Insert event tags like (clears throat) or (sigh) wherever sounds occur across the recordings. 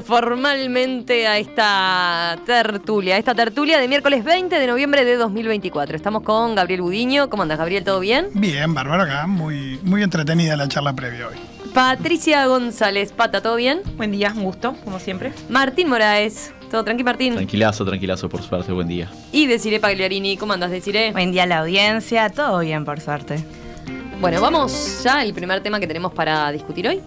formalmente a esta tertulia, a esta tertulia de miércoles 20 de noviembre de 2024. Estamos con Gabriel Budiño. ¿Cómo andas, Gabriel? ¿Todo bien? Bien, Bárbara, acá. Muy, muy entretenida la charla previa hoy. Patricia González, Pata, ¿todo bien? Buen día, un gusto, como siempre. Martín Moraes, ¿todo tranqui, Martín? Tranquilazo, tranquilazo, por suerte, buen día. Y Desiree Pagliarini, ¿cómo andas, Desiree? Buen día a la audiencia, todo bien, por suerte. Bueno, vamos ya al primer tema que tenemos para discutir hoy.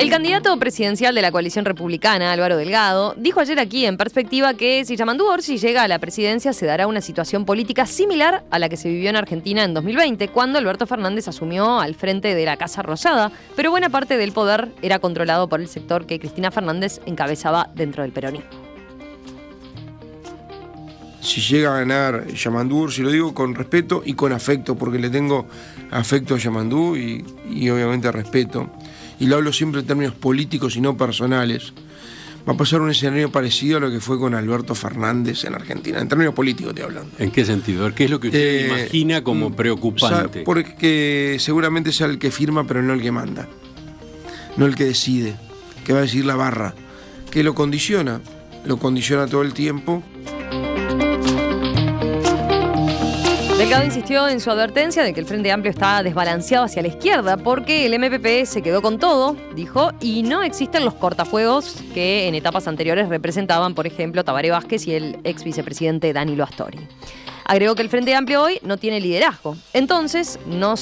El candidato presidencial de la coalición republicana, Álvaro Delgado, dijo ayer aquí en perspectiva que si Yamandú Orsi llega a la presidencia se dará una situación política similar a la que se vivió en Argentina en 2020, cuando Alberto Fernández asumió al frente de la Casa Rosada, pero buena parte del poder era controlado por el sector que Cristina Fernández encabezaba dentro del peronismo si llega a ganar Yamandú si lo digo con respeto y con afecto, porque le tengo afecto a Yamandú y, y obviamente respeto y lo hablo siempre en términos políticos y no personales, va a pasar un escenario parecido a lo que fue con Alberto Fernández en Argentina, en términos políticos te hablando. ¿En qué sentido? ¿Qué es lo que usted eh, imagina como mm, preocupante? Porque seguramente sea el que firma, pero no el que manda, no el que decide, que va a decir la barra, que lo condiciona, lo condiciona todo el tiempo. Delgado insistió en su advertencia de que el Frente Amplio está desbalanceado hacia la izquierda porque el MPP se quedó con todo, dijo, y no existen los cortafuegos que en etapas anteriores representaban, por ejemplo, Tabaré Vázquez y el ex vicepresidente Danilo Astori. Agregó que el Frente Amplio hoy no tiene liderazgo. Entonces, no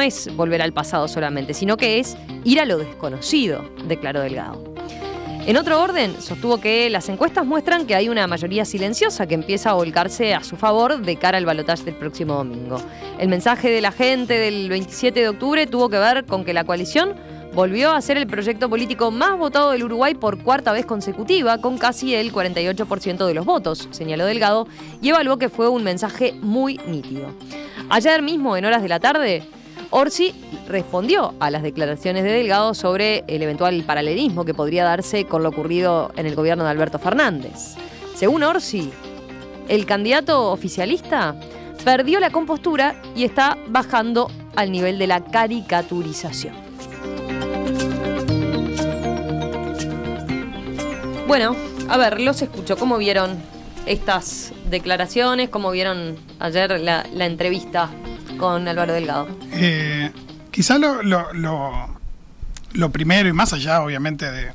es volver al pasado solamente, sino que es ir a lo desconocido, declaró Delgado. En otro orden, sostuvo que las encuestas muestran que hay una mayoría silenciosa que empieza a volcarse a su favor de cara al balotaje del próximo domingo. El mensaje de la gente del 27 de octubre tuvo que ver con que la coalición volvió a ser el proyecto político más votado del Uruguay por cuarta vez consecutiva, con casi el 48% de los votos, señaló Delgado, y evaluó que fue un mensaje muy nítido. Ayer mismo, en horas de la tarde, Orsi respondió a las declaraciones de Delgado sobre el eventual paralelismo que podría darse con lo ocurrido en el gobierno de Alberto Fernández. Según Orsi, el candidato oficialista perdió la compostura y está bajando al nivel de la caricaturización. Bueno, a ver, los escucho. ¿Cómo vieron estas declaraciones? ¿Cómo vieron ayer la, la entrevista con Álvaro Delgado? Eh, quizá lo, primero y más allá, obviamente, de,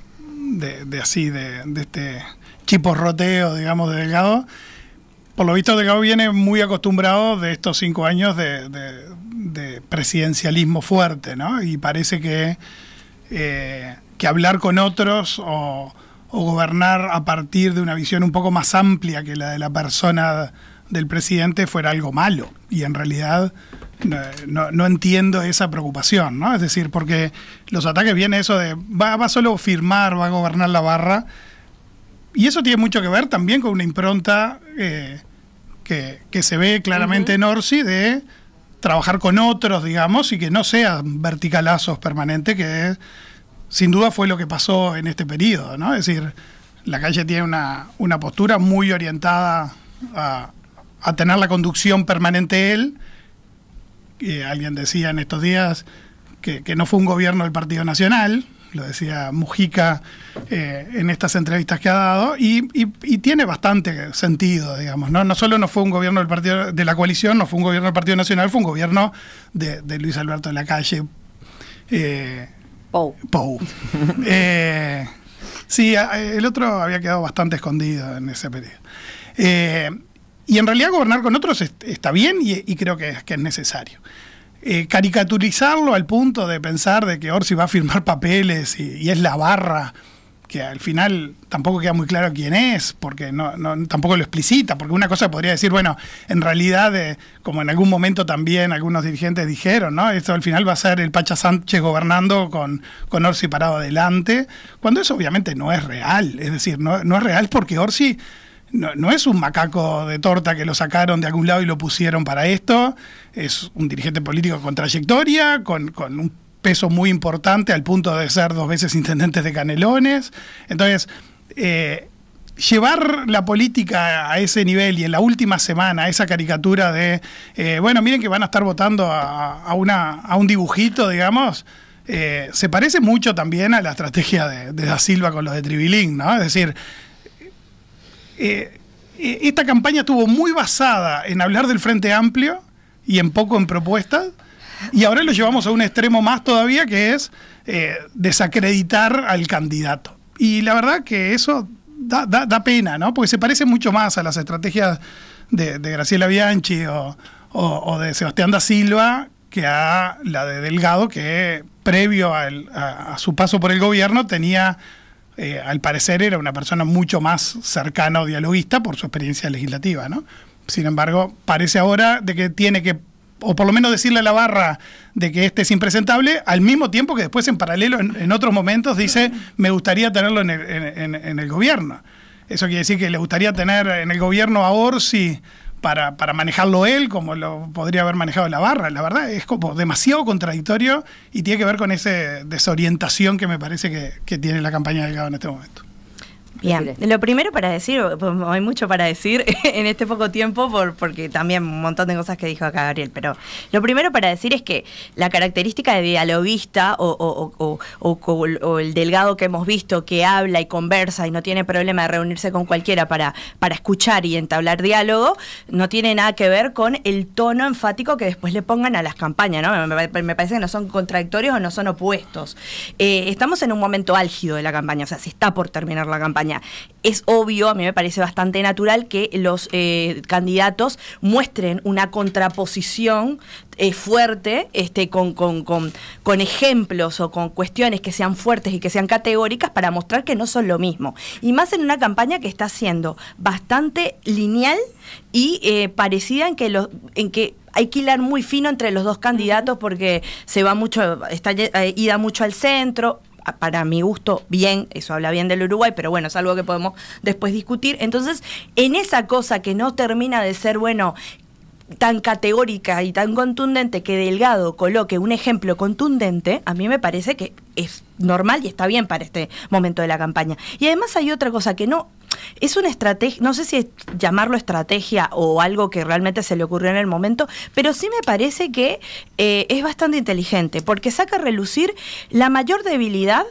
de, así, de, este chiporroteo, digamos, de Delgado. Por lo visto, Delgado viene muy acostumbrado de estos cinco años de, presidencialismo fuerte, ¿no? Y parece que, eh, que hablar con otros o gobernar a partir de una visión un poco más amplia que la de la persona del presidente fuera algo malo. Y en realidad eh, no, entiendo esa preocupación, ¿no? Es decir, porque los ataques vienen eso de va, va solo a firmar, va a gobernar la barra. Y eso tiene mucho que ver también con una impronta eh, que, se ve claramente en Orsi de trabajar con otros, digamos, y que no sean verticalazos permanentes, que sin duda fue lo que pasó en este periodo, ¿no? Es decir, la calle tiene una, una postura muy orientada a, a tener la conducción permanente él. alguien decía en estos días que, no fue un gobierno del Partido Nacional, lo decía Mujica eh, en estas entrevistas que ha dado, y, tiene bastante sentido, digamos, ¿no? No solo no fue un gobierno del partido, de la coalición, no fue un gobierno del Partido Nacional, fue un gobierno de, Luis Alberto de la Calle. Eh, Pou. (laughs) Eh, sí, el otro había quedado bastante escondido en ese periodo. Y en realidad gobernar con otros está bien y, creo que, es necesario. Eh, caricaturizarlo al punto de pensar de que Orsi va a firmar papeles y, es la barra, que al final tampoco queda muy claro quién es, porque no, tampoco lo explicita, porque una cosa podría decir, bueno, en realidad, eh, como en algún momento también algunos dirigentes dijeron, ¿no? Esto al final va a ser el Pacha Sánchez gobernando con, con Orsi parado adelante, cuando eso obviamente no es real, es decir, no, no es real porque Orsi no, es un macaco de torta que lo sacaron de algún lado y lo pusieron para esto, es un dirigente político con trayectoria, con, un peso muy importante al punto de ser dos veces intendente de Canelones. Entonces, eh, llevar la política a ese nivel y en la última semana esa caricatura de, eh, bueno, miren que van a estar votando a, una, a un dibujito, digamos, eh, se parece mucho también a la estrategia de, de Da Silva con los de Tribilín, ¿no? Es decir, eh, eh, esta campaña estuvo muy basada en hablar del Frente Amplio y en poco en propuestas, y ahora lo llevamos a un extremo más todavía, que es eh, desacreditar al candidato. Y la verdad que eso da, da, pena, ¿no? Porque se parece mucho más a las estrategias de, Graciela Bianchi o, de Sebastián da Silva que a la de Delgado, que previo a su paso por el gobierno tenía eh, al parecer era una persona mucho más cercana o dialoguista por su experiencia legislativa, ¿no? Sin embargo, parece ahora de que tiene que, o por lo menos decirle a la barra de que este es impresentable, al mismo tiempo que después en paralelo, en, otros momentos, dice, me gustaría tenerlo en en el, gobierno. Eso quiere decir que le gustaría tener en el gobierno a Orsi para, para, manejarlo él como lo podría haber manejado la barra. La verdad es como demasiado contradictorio y tiene que ver con esa desorientación que me parece que, tiene la campaña del Delgado en este momento. Bien, lo primero para decir, pues, hay mucho para decir (laughs) en este poco tiempo, porque también un montón de cosas que dijo acá Gabriel, pero lo primero para decir es que la característica de dialoguista o, el delgado que hemos visto que habla y conversa y no tiene problema de reunirse con cualquiera para, para escuchar y entablar diálogo, no tiene nada que ver con el tono enfático que después le pongan a las campañas, ¿no? Me, parece que no son contradictorios o no son opuestos. Eh, estamos en un momento álgido de la campaña, o sea, se está por terminar la campaña es obvio, a mí me parece bastante natural que los eh, candidatos muestren una contraposición eh, fuerte, este, con, con, ejemplos o con cuestiones que sean fuertes y que sean categóricas para mostrar que no son lo mismo. Y más en una campaña que está siendo bastante lineal y eh, parecida en que, en que hay que hilar muy fino entre los dos candidatos porque se va mucho, está ida mucho al centro, para mi gusto, bien, eso habla bien del Uruguay, pero bueno, es algo que podemos después discutir. Entonces, en esa cosa que no termina de ser, bueno, tan categórica y tan contundente que Delgado coloque un ejemplo contundente, a mí me parece que es normal y está bien para este momento de la campaña. Y además hay otra cosa que no, es una estrategia, no sé si es llamarlo estrategia o algo que realmente se le ocurrió en el momento, pero sí me parece que eh, es bastante inteligente, porque saca a relucir la mayor debilidad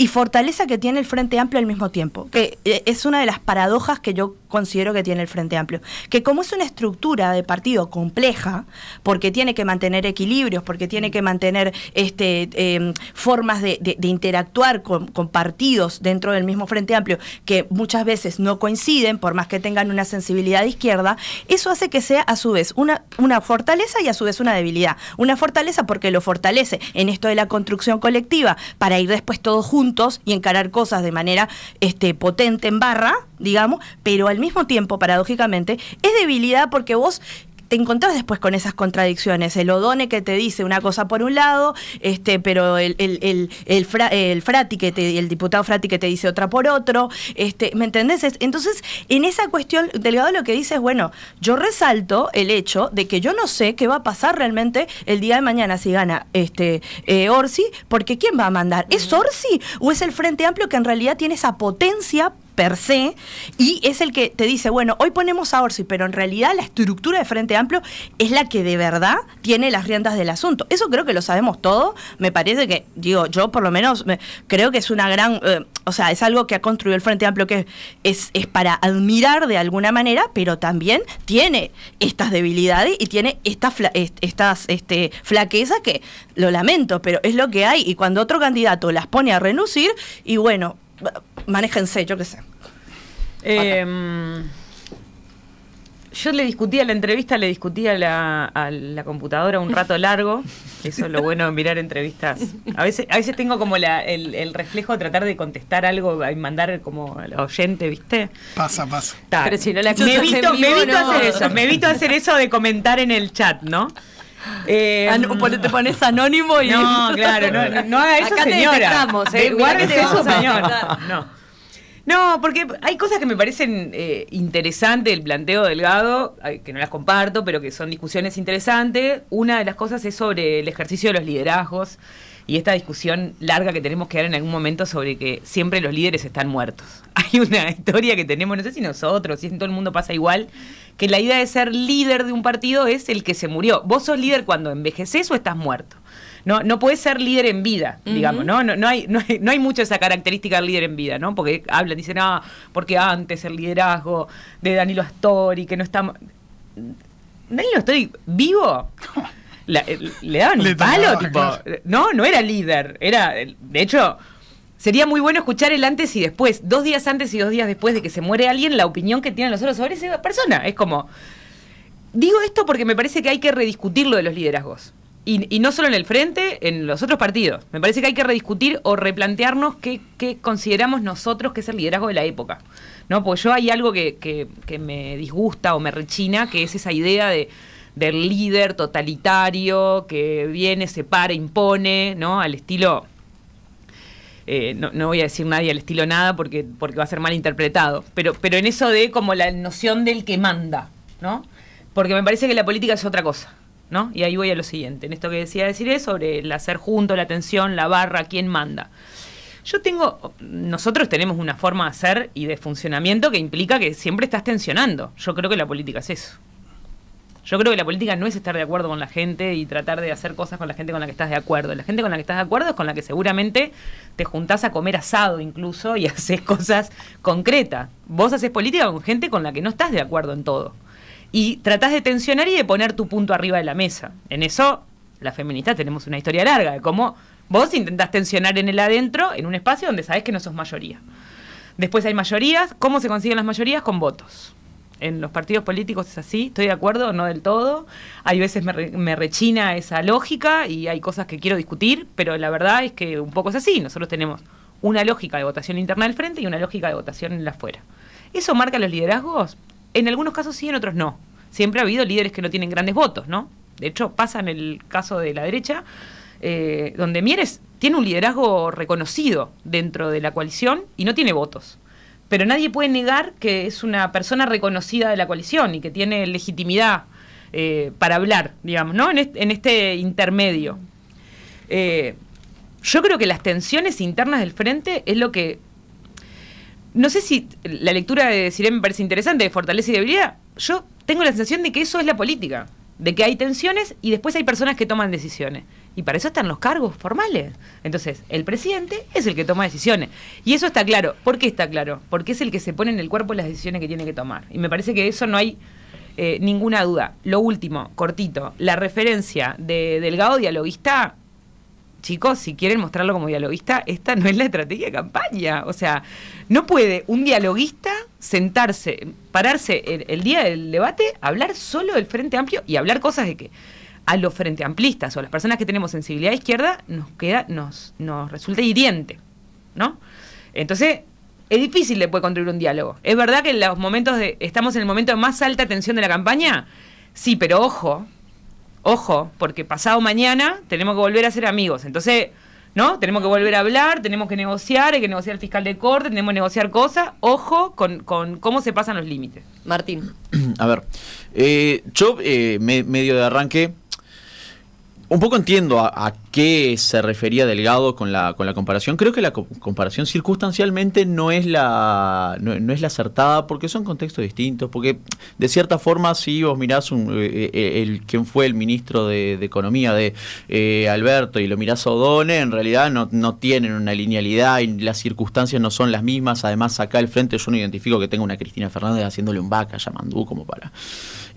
y fortaleza que tiene el Frente Amplio al mismo tiempo, que eh, es una de las paradojas que yo considero que tiene el Frente Amplio. Que como es una estructura de partido compleja, porque tiene que mantener equilibrios, porque tiene que mantener este, em, formas de, interactuar con, partidos dentro del mismo Frente Amplio, que muchas veces no coinciden, por más que tengan una sensibilidad de izquierda, eso hace que sea a su vez una, una fortaleza y a su vez una debilidad. Una fortaleza porque lo fortalece en esto de la construcción colectiva, para ir después todos juntos y encarar cosas de manera este, potente en barra, digamos, pero al mismo tiempo, paradójicamente, es debilidad porque vos te encontrás después con esas contradicciones. El Odone que te dice una cosa por un lado, este, pero el, el, Frati que el diputado Frati que te dice otra por otro. Este, ¿Me entendés? Entonces, en esa cuestión, Delgado lo que dice es, bueno, yo resalto el hecho de que yo no sé qué va a pasar realmente el día de mañana si gana este eh, Orsi, porque ¿quién va a mandar? ¿Es Orsi o es el Frente Amplio que en realidad tiene esa potencia per se, y es el que te dice, bueno, hoy ponemos a Orsi, pero en realidad la estructura de Frente Amplio es la que de verdad tiene las riendas del asunto. Eso creo que lo sabemos todos, me parece que, digo, yo por lo menos creo que es una gran, eh, o sea, es algo que ha construido el Frente Amplio que es, para admirar de alguna manera, pero también tiene estas debilidades y tiene estas, estas este, flaquezas que lo lamento, pero es lo que hay. Y cuando otro candidato las pone a renunciar, y bueno, manéjense, yo qué sé. Em, yo le discutía la entrevista, le discutía la, a la computadora un rato largo. (laughs) Eso es lo bueno de mirar entrevistas. A veces, a veces tengo como el, reflejo de tratar de contestar algo y mandar como al oyente, ¿viste? Pasa, pasa. Pero si no la me evito, me evito hacer eso, me evito hacer eso de comentar en el chat, ¿no? Eh, te pones anónimo y. (laughs) No, claro, no, no, eso, Acá señora. Te eh, señor. No. porque hay cosas que me parecen eh, interesantes el planteo delgado, que no las comparto, pero que son discusiones interesantes. Una de las cosas es sobre el ejercicio de los liderazgos y esta discusión larga que tenemos que dar en algún momento sobre que siempre los líderes están muertos. (laughs) Hay una historia que tenemos, no sé si nosotros, si en todo el mundo pasa igual, que la idea de ser líder de un partido es el que se murió. Vos sos líder cuando envejeces o estás muerto. No, no puedes ser líder en vida, digamos, ¿no? No, no, hay, no, hay, mucho esa característica del líder en vida, ¿no? Porque hablan, dicen, ah, porque antes el liderazgo de Danilo Astori, que no está... ¿Danilo Astori vivo? (laughs) Eh, le daban un palo, tipo, no, no era líder, era, de hecho, sería muy bueno escuchar el antes y después, dos días antes y dos días después de que se muere alguien, la opinión que tienen los otros sobre esa persona. Es como, digo esto porque me parece que hay que rediscutir lo de los liderazgos. Y, no solo en el frente, en los otros partidos. Me parece que hay que rediscutir o replantearnos qué, consideramos nosotros que es el liderazgo de la época. ¿no? Porque yo hay algo que me disgusta o me rechina, que es esa idea de del líder totalitario que viene, se para, impone, ¿no? Al estilo. Eh, no, voy a decir nadie al estilo nada porque, porque va a ser mal interpretado. Pero, pero en eso de como la noción del que manda, ¿no? Porque me parece que la política es otra cosa, ¿no? Y ahí voy a lo siguiente. En esto que decía decir es sobre el hacer junto, la tensión, la barra, quién manda. Yo tengo, nosotros tenemos una forma de hacer y de funcionamiento que implica que siempre estás tensionando. Yo creo que la política es eso. Yo creo que la política no es estar de acuerdo con la gente y tratar de hacer cosas con la gente con la que estás de acuerdo. La gente con la que estás de acuerdo es con la que seguramente te juntás a comer asado incluso y (laughs) haces cosas concretas. Vos haces política con gente con la que no estás de acuerdo en todo. Y tratás de tensionar y de poner tu punto arriba de la mesa. En eso, las feministas tenemos una historia larga de cómo vos intentás tensionar en el adentro, en un espacio donde sabés que no sos mayoría. Después hay mayorías. ¿Cómo se consiguen las mayorías? Con votos en los partidos políticos es así, estoy de acuerdo, no del todo. Hay veces me, rechina esa lógica y hay cosas que quiero discutir, pero la verdad es que un poco es así. Nosotros tenemos una lógica de votación interna del frente y una lógica de votación en la afuera. ¿Eso marca los liderazgos? En algunos casos sí, en otros no. Siempre ha habido líderes que no tienen grandes votos, ¿no? De hecho, pasa en el caso de la derecha, eh, donde Mieres tiene un liderazgo reconocido dentro de la coalición y no tiene votos pero nadie puede negar que es una persona reconocida de la coalición y que tiene legitimidad eh, para hablar, digamos, ¿no? En este, intermedio. Eh, yo creo que las tensiones internas del frente es lo que. No sé si la lectura de Sirén me parece interesante, de fortaleza y debilidad. Yo tengo la sensación de que eso es la política, de que hay tensiones y después hay personas que toman decisiones. Y para eso están los cargos formales. Entonces, el presidente es el que toma decisiones. Y eso está claro. ¿Por qué está claro? Porque es el que se pone en el cuerpo las decisiones que tiene que tomar. Y me parece que eso no hay eh, ninguna duda. Lo último, cortito, la referencia de Delgado dialoguista chicos, si quieren mostrarlo como dialoguista, esta no es la estrategia de campaña. O sea, no puede un dialoguista sentarse, pararse el, día del debate, hablar solo del Frente Amplio y hablar cosas de qué a los frente amplistas o a las personas que tenemos sensibilidad izquierda nos queda nos nos resulta hiriente, ¿no? Entonces es difícil después construir un diálogo. Es verdad que en los momentos de estamos en el momento de más alta tensión de la campaña, sí, pero ojo, ojo, porque pasado mañana tenemos que volver a ser amigos, entonces ¿No? Tenemos que volver a hablar, tenemos que negociar, hay que negociar el fiscal de corte, tenemos que negociar cosas. Ojo con, cómo se pasan los límites. Martín. (clears throat) A ver, eh, yo eh, medio de arranque un poco entiendo a, qué se refería Delgado con la, con la comparación. Creo que la comparación circunstancialmente no es, la, no, es la acertada porque son contextos distintos. Porque de cierta forma, si vos mirás un, eh, eh, eh, el, quien fue el ministro de, Economía de Alberto y lo mirás a Odone, en realidad no, no tienen una linealidad y las circunstancias no son las mismas. Además, acá al frente yo no identifico que tenga una Cristina Fernández haciéndole un vaca, Yamandú como para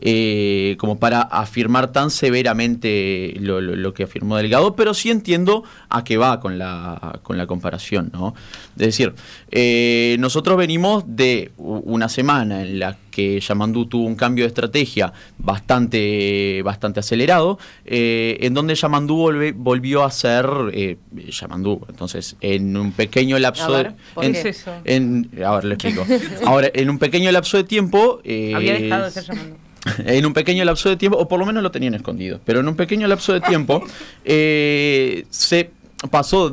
eh, como para afirmar tan severamente lo, que afirmó Delgado, pero sí entiendo a qué va con la, con la comparación, ¿no? Es decir, eh, nosotros venimos de una semana en la que Yamandú tuvo un cambio de estrategia bastante, bastante acelerado, eh, en donde Yamandú volvió a ser eh, Yamandú. Entonces, en un pequeño lapso lo explico. (laughs) Ahora, en un pequeño lapso de tiempo... Eh, Había dejado de ser Yamandú. (laughs) en un pequeño lapso de tiempo, o por lo menos lo tenían escondido, pero en un pequeño lapso de tiempo (laughs) eh, se pasó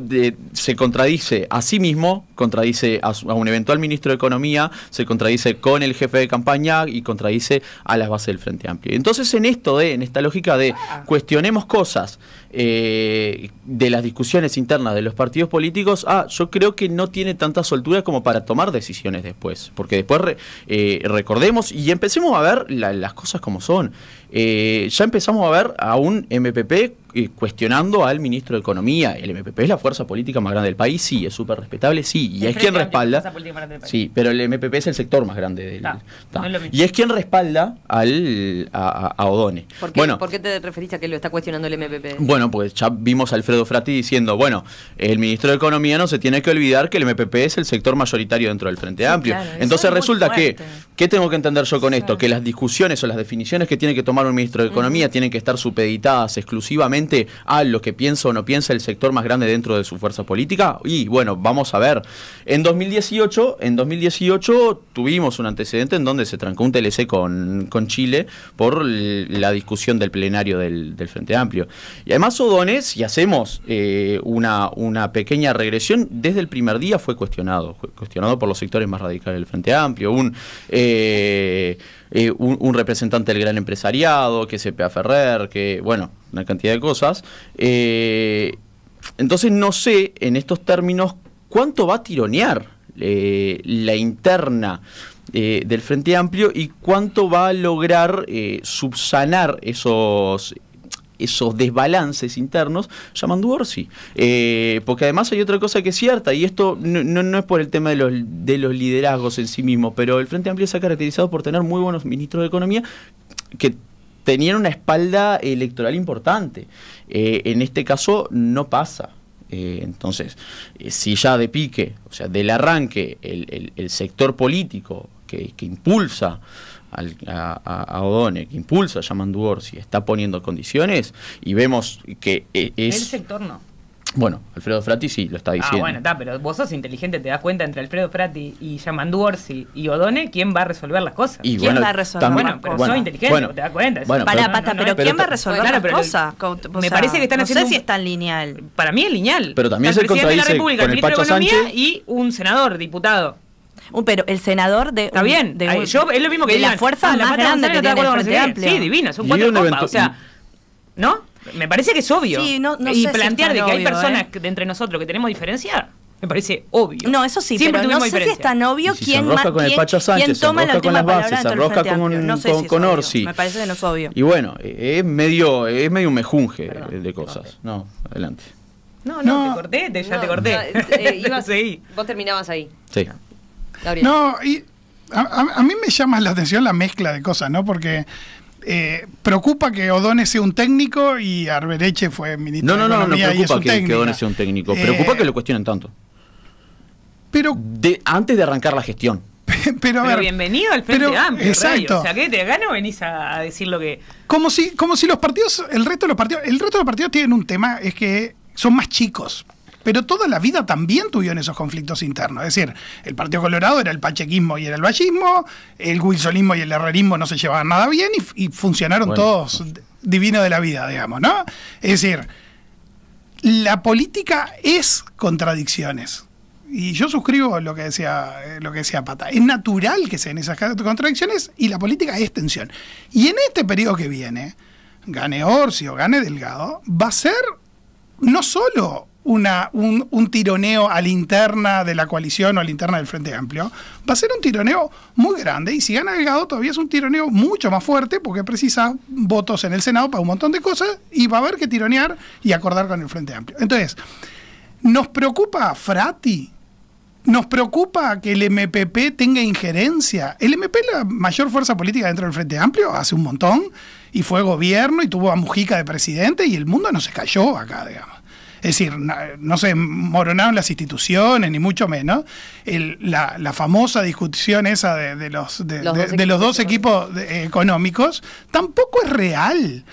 se contradice a sí mismo, contradice a, a, un eventual ministro de Economía, se contradice con el jefe de campaña y contradice a las bases del Frente Amplio. Entonces en esto de, en esta lógica de ah. cuestionemos cosas eh, de las discusiones internas de los partidos políticos, ah, yo creo que no tiene tanta soltura como para tomar decisiones después. Porque después eh, recordemos y empecemos a ver las cosas como son. Eh, ya empezamos a ver a un MPP eh, cuestionando al ministro de Economía. El MPP es la fuerza política más grande del país, sí, es súper respetable, sí, y es quien respalda. Sí, pero el MPP es el sector más grande del Y es quien respalda al, a, Odone. ¿Por ¿Por qué te referiste a que lo está cuestionando el MPP? Bueno, bueno, pues ya vimos a Alfredo Frati diciendo, bueno, el ministro de Economía no se tiene que olvidar que el MPP es el sector mayoritario dentro del Frente Amplio. Entonces resulta que, ¿qué tengo que entender yo con esto? Que las discusiones o las definiciones que tiene que tomar un ministro de Economía tienen que estar supeditadas exclusivamente a lo que piensa o no piensa el sector más grande dentro de su fuerza política. Y bueno, vamos a ver. En 2018, en 2018 tuvimos un antecedente en donde se trancó un TLC con, Chile por la discusión del plenario del, del Frente Amplio. Y además dones y hacemos eh, una, pequeña regresión, desde el primer día fue cuestionado, cuestionado por los sectores más radicales del Frente Amplio, eh, eh, un, un, representante del gran empresariado, que es EPA Ferrer, que, bueno, una cantidad de cosas. entonces no sé, en estos términos, cuánto va a tironear la interna. del Frente Amplio y cuánto va a lograr subsanar esos, esos desbalances internos llaman orsi eh, porque además hay otra cosa que es cierta, y esto no, es por el tema de los, liderazgos en sí mismo, pero el Frente Amplio se ha caracterizado por tener muy buenos ministros de Economía que tenían una espalda electoral importante. Eh, en este caso no pasa. Eh, entonces, si ya de pique, o sea, del arranque, el, sector político que, que impulsa al, a, Odone, que impulsa a Yamandu Orsi, está poniendo condiciones y vemos que eh, es... El sector no. Bueno, Alfredo Frati sí lo está ah, diciendo. Ah, bueno, está, pero vos sos inteligente, te das cuenta entre Alfredo Frati y Yamandu Orsi y Odone, ¿quién va a resolver las cosas? ¿Quién va a resolver las cosas? Bueno, pero bueno, sos inteligente, te das cuenta. para, pero, pero, ¿quién va a resolver la las cosas? me parece que están no haciendo. No si es tan lineal. Para mí es lineal. Pero también es el presidente de la República, el ministro de y un senador, diputado. Un uh, pero, el senador de. Está bien. yo, es lo mismo que de la fuerza ah, la más grande que tiene el amplio. Sí, divino, son cuatro copas. O sea, ¿no? Me parece que es obvio. Sí, no, y plantear de que hay personas ¿eh? de entre nosotros que tenemos diferencia. Me parece obvio. No, eso sí, Siempre pero no sé si es tan obvio si quién, se con el Sánchez, quién toma se la con las bases, se con, no sé con, si Orsi. Me parece que no es obvio. Y bueno, e-, es medio, es medio un mejunje de cosas. No, adelante. No, no, te corté, ya te corté. Eh, (laughs) ibas, vos terminabas ahí. Sí. No, y a, mí me llama la atención la mezcla de cosas, ¿no? Porque eh, preocupa que Odone sea un técnico y Arbereche fue ministro de Economía no, no, no preocupa que, sea un técnico. Preocupa eh, que lo cuestionen tanto. Pero antes de arrancar la gestión. (laughs) Pero, bienvenido al Frente pero, Amplio, exacto. Rayo. O sea, que te gano venís a, a, decir lo que. Como si, como si los partidos, el resto de los partidos, el resto de los partidos tienen un tema, es que son más chicos pero toda la vida también tuvieron esos conflictos internos. Es decir, el Partido Colorado era el pachequismo y era el vallismo, el wilsonismo y el herrerismo no se llevaban nada bien y, funcionaron todos divino de la vida, digamos, ¿no? Es decir, la política es contradicciones. Y yo suscribo lo que decía, eh, lo que decía Pata. Es natural que sean esas contradicciones y la política es tensión. Y en este periodo que viene, gane Orsi o gane Delgado, va a ser no solo una, un, tironeo a la interna de la coalición o a la interna del Frente Amplio, va a ser un tironeo muy grande. Y si gana Delgado, todavía es un tironeo mucho más fuerte porque precisa votos en el Senado para un montón de cosas y va a haber que tironear y acordar con el Frente Amplio. Entonces, ¿nos preocupa Frati? ¿Nos preocupa que el MPP tenga injerencia? El MPP es la mayor fuerza política dentro del Frente Amplio hace un montón y fue gobierno y tuvo a Mujica de presidente y el mundo no se cayó acá, digamos. Es decir, no, se moronaron las instituciones, ni mucho menos. la, famosa discusión esa de, los, de, los, dos equipos económicos tampoco es real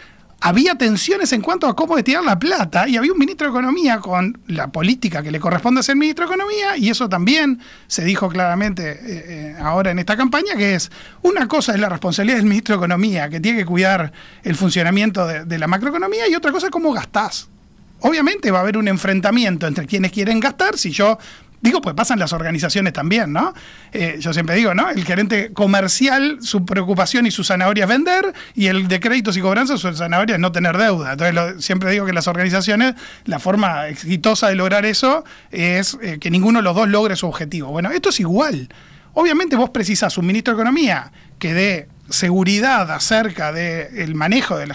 había tensiones en cuanto a cómo destinar la plata y había un ministro de Economía con la política que le corresponde a ser ministro de Economía y eso también se dijo claramente eh, eh, ahora en esta campaña, que es una cosa es la responsabilidad del ministro de Economía que tiene que cuidar el funcionamiento de, de la macroeconomía y otra cosa es cómo gastás obviamente va a haber un enfrentamiento entre quienes quieren gastar, si yo Digo, pues pasan las organizaciones también, ¿no? Eh, yo siempre digo, ¿no? El gerente comercial, su preocupación y su zanahoria es vender, y el de créditos y cobranzas, su zanahoria es no tener deuda. Entonces, siempre digo que las organizaciones, la forma exitosa de lograr eso es eh, que ninguno de los dos logre su objetivo. Bueno, esto es igual. Obviamente vos precisás un ministro de Economía que dé seguridad acerca del manejo de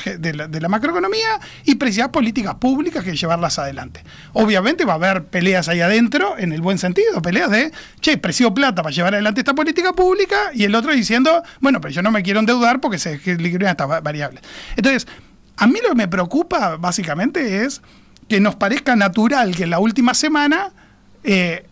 la, macroeconomía y precisar políticas públicas que llevarlas adelante. Obviamente va a haber peleas ahí adentro, en el buen sentido, peleas de, che, precio plata para llevar adelante esta política pública y el otro diciendo, bueno, pero yo no me quiero endeudar porque se liquidan estas variables. Entonces, a mí lo que me preocupa básicamente es que nos parezca natural que en la última semana eh,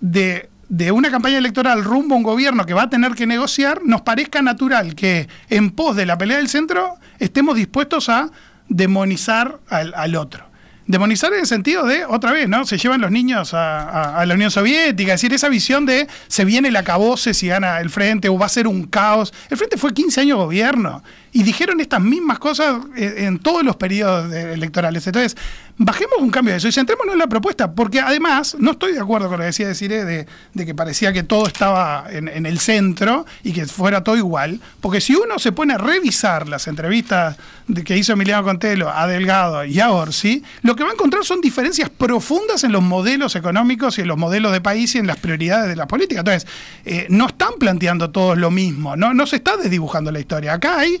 de de una campaña electoral rumbo a un gobierno que va a tener que negociar, nos parezca natural que en pos de la pelea del centro estemos dispuestos a demonizar al, otro. Demonizar en el sentido de, otra vez, ¿no? Se llevan los niños a, la Unión Soviética, es decir, esa visión de se viene el acabose si gana el frente o va a ser un caos. El frente fue 15 años gobierno y dijeron estas mismas cosas eh, en todos los periodos electorales. Entonces, bajemos un cambio de eso y centrémonos en la propuesta, porque además no estoy de acuerdo con lo que decía Deciré de, que parecía que todo estaba en, el centro y que fuera todo igual, porque si uno se pone a revisar las entrevistas que hizo Emiliano Contelo a Delgado y a Orsi, lo que va a encontrar son diferencias profundas en los modelos económicos y en los modelos de país y en las prioridades de la política. Entonces, eh, no están planteando todos lo mismo, no, no se está desdibujando la historia. Acá hay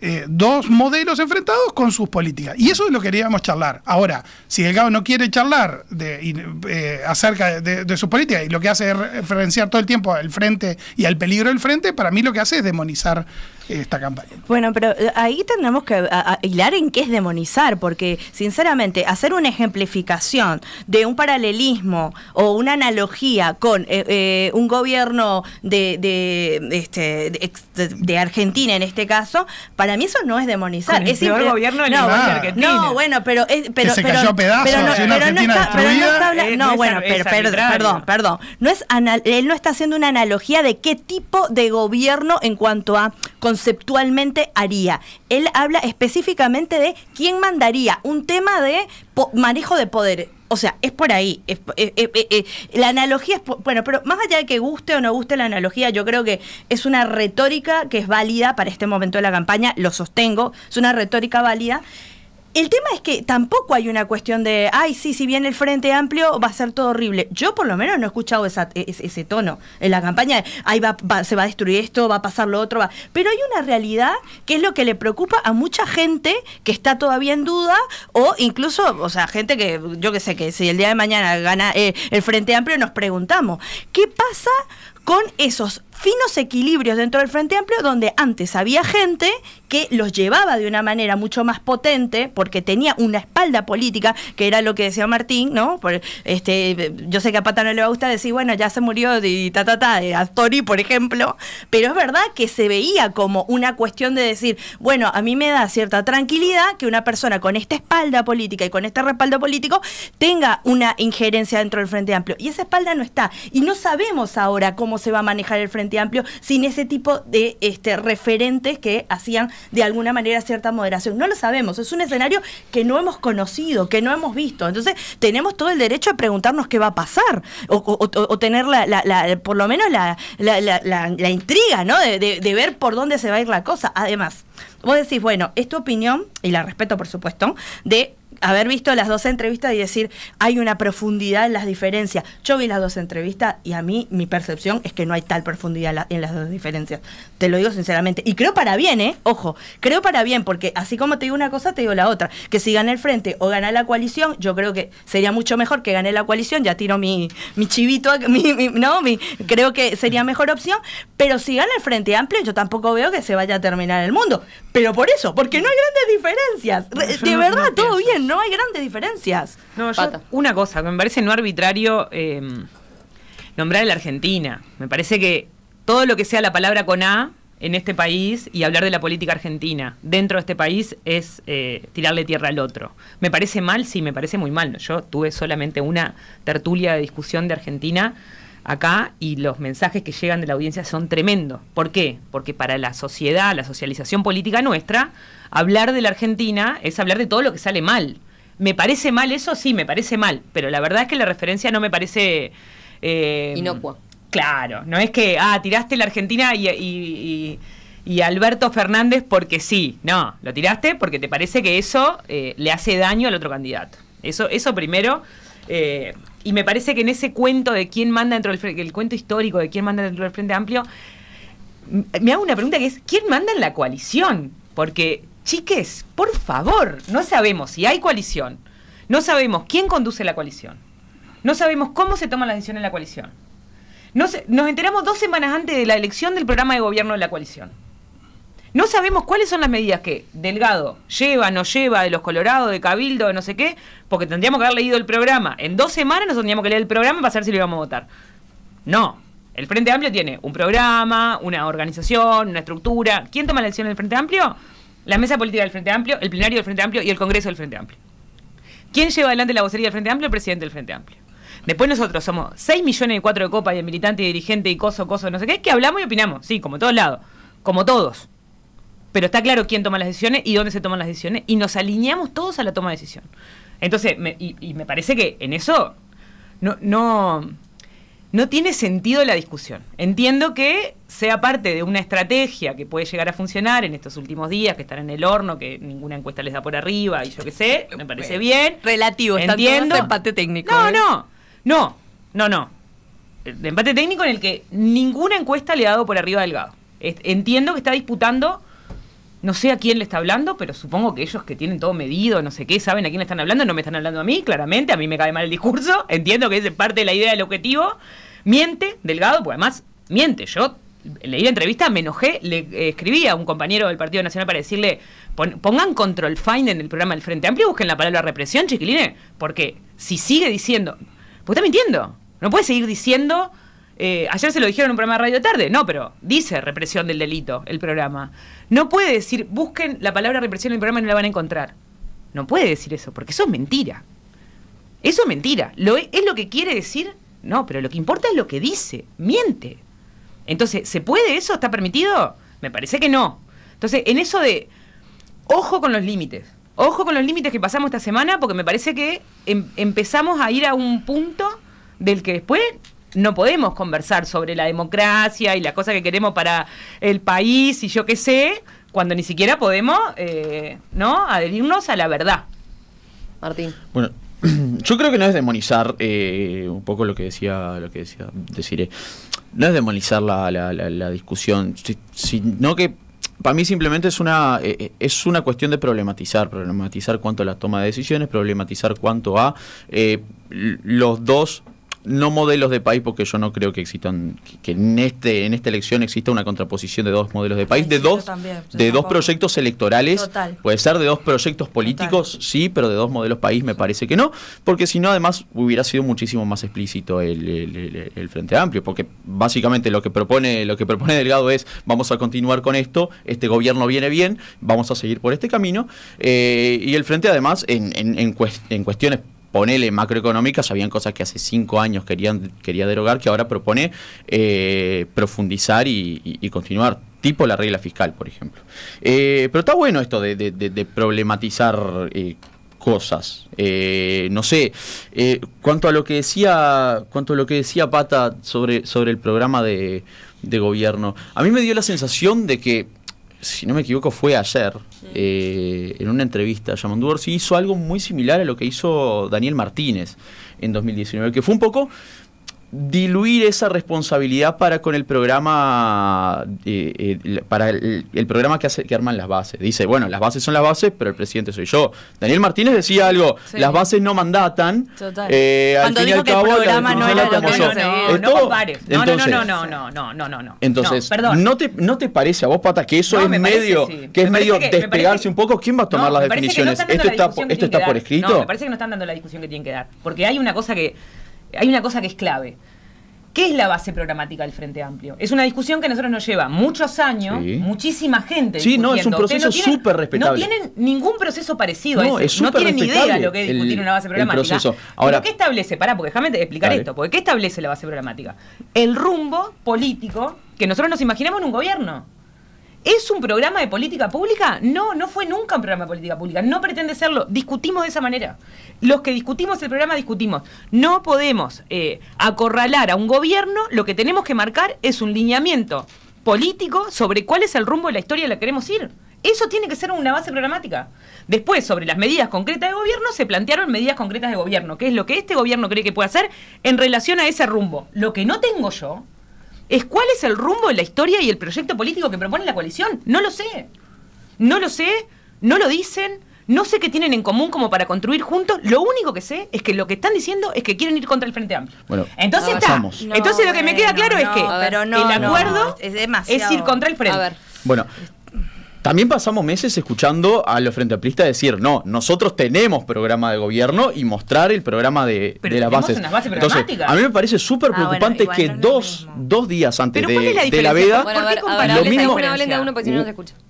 Eh, dos modelos enfrentados con sus políticas. Y eso es lo que queríamos charlar. Ahora, si Delgado no quiere charlar de, eh, acerca de, sus políticas y lo que hace es referenciar todo el tiempo al frente y al peligro del frente, para mí lo que hace es demonizar eh, esta campaña. Bueno, pero ahí tenemos que hilar en qué es demonizar, porque sinceramente hacer una ejemplificación de un paralelismo o una analogía con un gobierno de, de, este, de, Argentina en este caso, para mí eso no es demonizar. Con el peor gobierno de no, la No, bueno, pero es, pero, que se cayó a pedazos, pero no, pero no no bueno, pero, perdón, perdón. No es él no está haciendo una analogía de qué tipo de gobierno en cuanto a conceptualmente haría. Él habla específicamente de quién mandaría un tema de manejo de poder o sea, es por ahí. Eh, eh, eh, la analogía es. bueno, pero más allá de que guste o no guste la analogía, yo creo que es una retórica que es válida para este momento de la campaña, lo sostengo, es una retórica válida. El tema es que tampoco hay una cuestión de, ay, sí, si viene el Frente Amplio va a ser todo horrible. Yo por lo menos no he escuchado e, ese, tono en la campaña, ahí va, se va a destruir esto, va a pasar lo otro, va. pero hay una realidad que es lo que le preocupa a mucha gente que está todavía en duda o incluso, o sea, gente que, yo que sé, que si el día de mañana gana eh, el Frente Amplio, nos preguntamos, ¿qué pasa con esos finos equilibrios dentro del Frente Amplio donde antes había gente que los llevaba de una manera mucho más potente, porque tenía una espalda política, que era lo que decía Martín, ¿no? este, yo sé que a Pata no le va a gustar decir, bueno, ya se murió de ta, ta, ta, de Astori, por ejemplo, pero es verdad que se veía como una cuestión de decir, bueno, a mí me da cierta tranquilidad que una persona con esta espalda política y con este respaldo político tenga una injerencia dentro del Frente Amplio. Y esa espalda no está. Y no sabemos ahora cómo se va a manejar el Frente Amplio sin ese tipo de este, referentes que hacían de alguna manera cierta moderación. No lo sabemos, es un escenario que no hemos conocido, que no hemos visto. Entonces tenemos todo el derecho a preguntarnos qué va a pasar o, tener la, por lo menos la, la intriga ¿no? De, de, de ver por dónde se va a ir la cosa. Además, vos decís, bueno, es tu opinión, y la respeto por supuesto, de haber visto las dos entrevistas y decir, hay una profundidad en las diferencias. Yo vi las dos entrevistas y a mí mi percepción es que no hay tal profundidad en las dos diferencias. Te lo digo sinceramente. Y creo para bien, ¿eh? Ojo, creo para bien, porque así como te digo una cosa, te digo la otra. Que si gana el frente o gana la coalición, yo creo que sería mucho mejor que gane la coalición. Ya tiro mi, mi chivito, mi, mi, ¿no? creo que sería mejor opción. Pero si gana el frente amplio, yo tampoco veo que se vaya a terminar el mundo. Pero por eso, porque no hay grandes diferencias. De verdad, todo bien no hay grandes diferencias. No, una cosa, me parece no arbitrario em, nombrar a la Argentina. Me parece que todo lo que sea la palabra con A en este país y hablar de la política argentina dentro de este país es eh, tirarle tierra al otro. ¿Me parece mal? Sí, me parece muy mal. Yo tuve solamente una tertulia de discusión de Argentina acá y los mensajes que llegan de la audiencia son tremendos. ¿Por qué? Porque para la sociedad, la socialización política nuestra, hablar de la Argentina es hablar de todo lo que sale mal. ¿Me parece mal eso? Sí, me parece mal, pero la verdad es que la referencia no me parece... Eh, Inocua. Claro, no es que, ah, tiraste la Argentina y, Alberto Fernández porque sí, no, lo tiraste porque te parece que eso eh, le hace daño al otro candidato. Eso, eso primero. Eh, y me parece que en ese cuento de quién manda dentro del el cuento histórico de quién manda dentro del Frente Amplio, me hago una pregunta que es, ¿quién manda en la coalición? Porque chiques, por favor, no sabemos si hay coalición, no sabemos quién conduce la coalición, no sabemos cómo se toma la decisión en la coalición. Nos, nos enteramos dos semanas antes de la elección del programa de gobierno de la coalición. No sabemos cuáles son las medidas que Delgado lleva, no lleva, de los Colorados, de Cabildo, de no sé qué, porque tendríamos que haber leído el programa. En dos semanas nos tendríamos que leer el programa para saber si lo íbamos a votar. No. El Frente Amplio tiene un programa, una organización, una estructura. ¿Quién toma la decisión del Frente Amplio? la mesa política del Frente Amplio, el plenario del Frente Amplio y el Congreso del Frente Amplio. ¿Quién lleva adelante la vocería del Frente Amplio? El presidente del Frente Amplio. Después nosotros somos 6 millones y 4 de copas y militante y dirigente y coso, coso, no sé qué, que hablamos y opinamos, sí, como todos lados, como todos. Pero está claro quién toma las decisiones y dónde se toman las decisiones y nos alineamos todos a la toma de decisión. Entonces, y, me parece que en eso no, no, no tiene sentido la discusión. Entiendo que sea parte de una estrategia que puede llegar a funcionar en estos últimos días, que están en el horno, que ninguna encuesta les da por arriba, y yo qué sé, me parece bien. Relativo, entiendo. empate técnico. No, ¿eh? no, no, no, no. De empate técnico en el que ninguna encuesta le ha dado por arriba Delgado. Entiendo que está disputando, no sé a quién le está hablando, pero supongo que ellos que tienen todo medido, no sé qué, saben a quién le están hablando, no me están hablando a mí, claramente, a mí me cae mal el discurso, (laughs) entiendo que es parte de la idea del objetivo. Miente, Delgado, pues además miente, yo leí la entrevista, me enojé, le eh, escribí a un compañero del Partido Nacional para decirle, pongan control find en el programa del Frente Amplio, busquen la palabra represión, chiquiline, porque si sigue diciendo, pues está mintiendo, no puede seguir diciendo... Eh, ayer se lo dijeron en un programa de radio tarde. No, pero dice represión del delito el programa. No puede decir, busquen la palabra represión en el programa y no la van a encontrar. No puede decir eso, porque eso es mentira. Eso es mentira. Lo e, es, lo que quiere decir? No, pero lo que importa es lo que dice. Miente. Entonces, ¿se puede eso? ¿Está permitido? Me parece que no. Entonces, en eso de, ojo con los límites. Ojo con los límites que pasamos esta semana, porque me parece que em, empezamos a ir a un punto del que después no podemos conversar sobre la democracia y las cosas que queremos para el país y yo qué sé, cuando ni siquiera podemos eh, ¿no? adherirnos a la verdad. Martín. Bueno, (clears throat) yo creo que no es demonizar eh, un poco lo que decía, lo que decía, deciré no es demonizar la, la, discusión, sino que para mí simplemente es una, eh, eh, es una cuestión de problematizar, problematizar cuánto la toma de decisiones, problematizar cuánto a eh, los dos no modelos de país, porque yo no creo que existan, que en este, en esta elección exista una contraposición de dos modelos de país, de dos, de dos proyectos electorales, puede ser de dos proyectos políticos, sí, pero de dos modelos país me parece que no, porque si no además hubiera sido muchísimo más explícito el, Frente Amplio, porque básicamente lo que propone, lo que propone Delgado es vamos a continuar con esto, este gobierno viene bien, vamos a seguir por este camino, eh, y el Frente además en, en, en, en cuestiones ponele macroeconómicas, habían cosas que hace cinco años querían, quería derogar, que ahora propone eh, profundizar y, continuar, tipo la regla fiscal, por ejemplo. Eh, pero está bueno esto de, problematizar eh, cosas. no sé, cuanto a lo que decía, cuanto lo que decía Pata sobre, sobre el programa de gobierno, a mí me dio la sensación de que si no me equivoco, fue ayer, eh, en una entrevista, Jamon Orsi hizo algo muy similar a lo que hizo Daniel Martínez en 2019, que fue un poco diluir esa responsabilidad para con el programa eh, eh, para el, el, programa que hace que arman las bases dice bueno las bases son las bases pero el presidente soy yo Daniel Martínez decía algo las bases no mandatan eh, al cabo, el programa no era no, no, no, no, no, no, no, no, entonces no te parece a vos pata que eso es medio que, es medio despegarse un poco quién va a tomar las definiciones esto está esto está por escrito me parece que no están dando la discusión que tienen que dar porque hay una cosa que hay una cosa que es clave. ¿Qué es la base programática del Frente Amplio? Es una discusión que a nosotros nos lleva muchos años, muchísima gente. Sí, no, es un proceso súper respetable. No tienen ningún proceso parecido no, a no tienen ni idea lo que es discutir una base programática. ¿Pero ¿Qué establece? Pará, porque déjame explicar esto. Porque ¿Qué establece la base programática? El rumbo político que nosotros nos imaginamos en un gobierno. ¿Es un programa de política pública? No, no fue nunca un programa de política pública. No pretende serlo. Discutimos de esa manera. Los que discutimos el programa discutimos. No podemos eh, acorralar a un gobierno. Lo que tenemos que marcar es un lineamiento político sobre cuál es el rumbo de la historia en la queremos ir. Eso tiene que ser una base programática. Después, sobre las medidas concretas de gobierno, se plantearon medidas concretas de gobierno, que es lo que este gobierno cree que puede hacer en relación a ese rumbo. Lo que no tengo yo es cuál es el rumbo de la historia y el proyecto político que propone la coalición. No lo sé. No lo sé, no lo dicen, no sé qué tienen en común como para construir juntos. Lo único que sé es que lo que están diciendo es que quieren ir contra el Frente Amplio. Bueno, entonces ah, está. entonces lo que me queda claro es que el acuerdo es, es, ir contra el Frente. A Bueno, también pasamos meses escuchando a los Frente Amplistas decir, no, nosotros tenemos programa de gobierno y mostrar el programa de, pero de las bases. Base Entonces, a mí me parece súper preocupante ah, que dos, días antes de la, veda,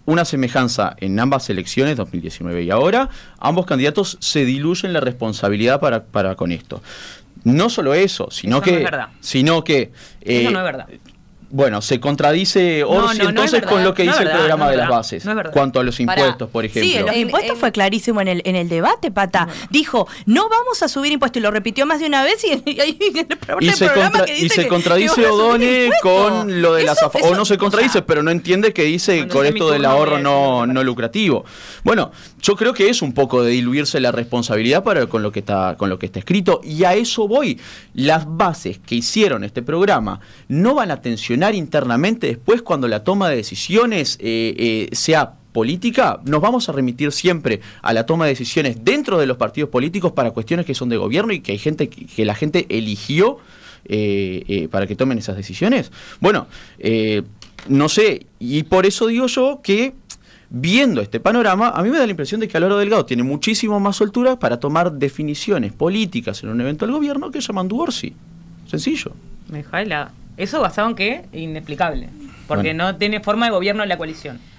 una semejanza en ambas elecciones, 2019 y ahora, ambos candidatos se diluyen la responsabilidad para, para con esto. No solo eso, sino que... No es sino que eso eh, no es verdad. Bueno, se contradice Orsi entonces con lo que dice el programa de las bases. cuanto a los impuestos, por ejemplo. Sí, los impuestos fue clarísimo en el, en el debate, Pata. Dijo, no vamos a subir impuestos. Y lo repitió más de una vez y, (laughs) y, el y se, que se contradice odone con lo de las O no se contradice, pero no entiende que dice con esto del ahorro no, no lucrativo. Bueno, yo creo que es un poco de diluirse la responsabilidad para, con, lo que está, con lo que está escrito. Y a eso voy. Las bases que hicieron este programa no van a tensionar internamente después cuando la toma de decisiones eh, eh, sea política, nos vamos a remitir siempre a la toma de decisiones dentro de los partidos políticos para cuestiones que son de gobierno y que hay gente que la gente eligió eh, para que tomen esas decisiones. Bueno, no sé, y por eso digo yo que viendo este panorama, a mí me da la impresión de que Álvaro Delgado tiene muchísimo más soltura para tomar definiciones políticas en un evento del gobierno que Yamandu Orsi. Sencillo. Me jala. Eso basado en qué? Inexplicable. Porque no tiene forma de gobierno la coalición.